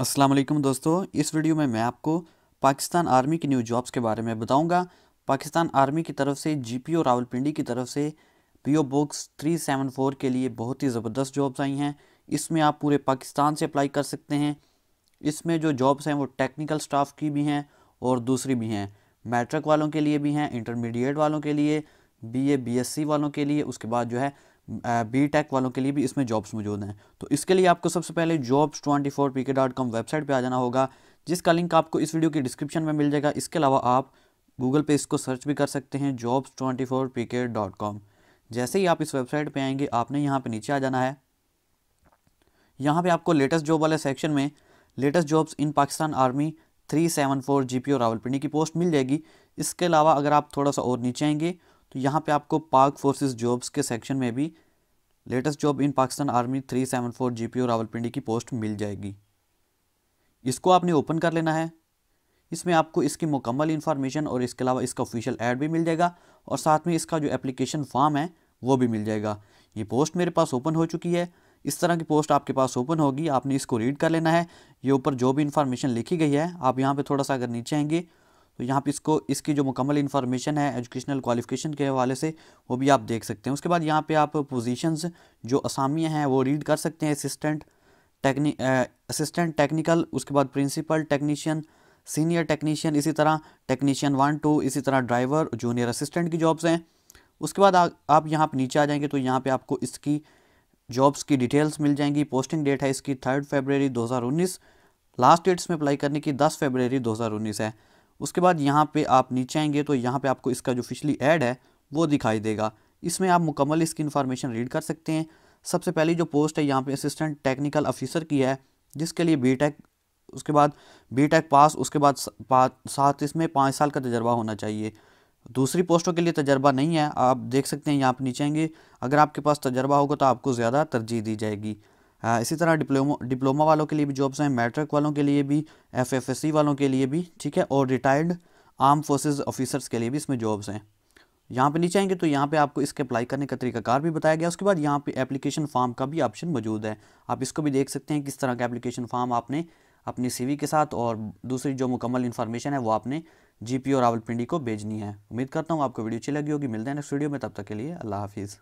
असलम दोस्तों इस वीडियो में मैं आपको पाकिस्तान आर्मी की न्यू जॉब्स के बारे में बताऊंगा पाकिस्तान आर्मी की तरफ से जीपीओ रावलपिंडी की तरफ से पीओ बॉक्स 374 के लिए बहुत ही ज़बरदस्त जॉब्स आई हैं इसमें आप पूरे पाकिस्तान से अप्लाई कर सकते हैं इसमें जो जॉब्स हैं वो टेक्निकल स्टाफ की भी हैं और दूसरी भी हैं मैट्रिक वालों के लिए भी हैं इंटरमीडिएट वालों के लिए B A B S C वालों के लिए उसके बाद जो है बी टेक वालों के लिए भी इसमें जॉब्स मौजूद हैं तो इसके लिए आपको सबसे पहले jobs twenty four P K dot com website पर आ जाना होगा जिसका लिंक आपको इस वीडियो की डिस्क्रिप्शन में मिल जाएगा इसके अलावा आप गूगल पे इसको सर्च भी कर सकते हैं jobs twenty four P K dot com जैसे ही आप इस वेबसाइट पे आएंगे आपने यहाँ पे नीचे आ जाना है यहाँ पे आपको लेटेस्ट जॉब वाले सेक्शन में latest jobs in Pakistan army three seven four G P O Rawalpindi की पोस्ट मिल जाएगी इसके अलावा अगर आप थोड़ा सा और नीचे आएंगे तो यहाँ पे आपको पाक फोर्सेस जॉब्स के सेक्शन में भी latest job in Pakistan army three seven four G P Rawalpindi की पोस्ट मिल जाएगी इसको आपने ओपन कर लेना है इसमें आपको इसकी मुकम्मल इन्फॉर्मेशन और इसके अलावा इसका ऑफिशियल एड भी मिल जाएगा और साथ में इसका जो एप्लीकेशन फॉर्म है वो भी मिल जाएगा ये पोस्ट मेरे पास ओपन हो चुकी है इस तरह की पोस्ट आपके पास ओपन होगी आपने इसको रीड कर लेना है ये ऊपर जो भी इन्फॉर्मेशन लिखी गई है आप यहाँ पे थोड़ा सा अगर नीचे आएंगे तो यहाँ पे इसको इसकी जो मुकम्मल इन्फॉर्मेशन है एजुकेशनल क्वालिफिकेशन के हवाले से वो भी आप देख सकते हैं उसके बाद यहाँ पे आप पोजीशंस जो असामियाँ हैं वो रीड कर सकते हैं असिस्टेंट टेक्नी असिस्टेंट टेक्निकल उसके बाद प्रिंसिपल टेक्नीशियन सीनियर टेक्नीशियन इसी तरह टेक्नीशियन वन टू इसी तरह ड्राइवर जूनियर असिस्टेंट की जॉब्स हैं उसके बाद आ, आप यहाँ पर नीचे आ जाएंगे तो यहाँ पर आपको इसकी जॉब्स की डिटेल्स मिल जाएंगी पोस्टिंग डेट है इसकी थर्ड फेबररी 2019 लास्ट डेट्स में अप्लाई करने की 10 फेबररी 2019 है उसके बाद यहाँ पे आप नीचे आएंगे तो यहाँ पे आपको इसका जो फिशली ऐड है वो दिखाई देगा इसमें आप मुकम्मल इसकी इन्फॉर्मेशन रीड कर सकते हैं सबसे पहली जो पोस्ट है यहाँ पे असिस्टेंट टेक्निकल ऑफिसर की है जिसके लिए बी उसके बाद बी पास उसके बाद साथ इसमें पाँच साल का तजर्बा होना चाहिए दूसरी पोस्टों के लिए तजर्बा नहीं है आप देख सकते हैं यहाँ पर नीचे आएंगे अगर आपके पास तजर्बा होगा तो आपको ज़्यादा तरजीह दी जाएगी इसी तरह डिप्लोमा डिप्लोमा वालों के लिए भी जॉब्स हैं मैट्रिक वालों के लिए भी एफएफएससी वालों के लिए भी ठीक है और रिटायर्ड आर्म फोर्सेज ऑफिसर्स के लिए भी इसमें जॉब्स हैं यहाँ पे नीचे आएंगे तो यहाँ पे आपको इसके अप्लाई करने का तरीकाकार भी बताया गया उसके बाद यहाँ पे एप्लीकेशन फॉर्म का भी ऑप्शन मौजूद है आप इसको भी देख सकते हैं किस तरह का एप्लीकेशन फॉर्म आपने अपनी सीवी के साथ और दूसरी जो मुकम्मल इन्फॉर्मेशन है वो आपने जी पी और रावलपिंडी को भेजनी है उम्मीद करता हूँ आपको वीडियो अच्छी लगी होगी मिलते हैं नेक्स्ट वीडियो में तब तक के लिए अल्लाह हाफिज़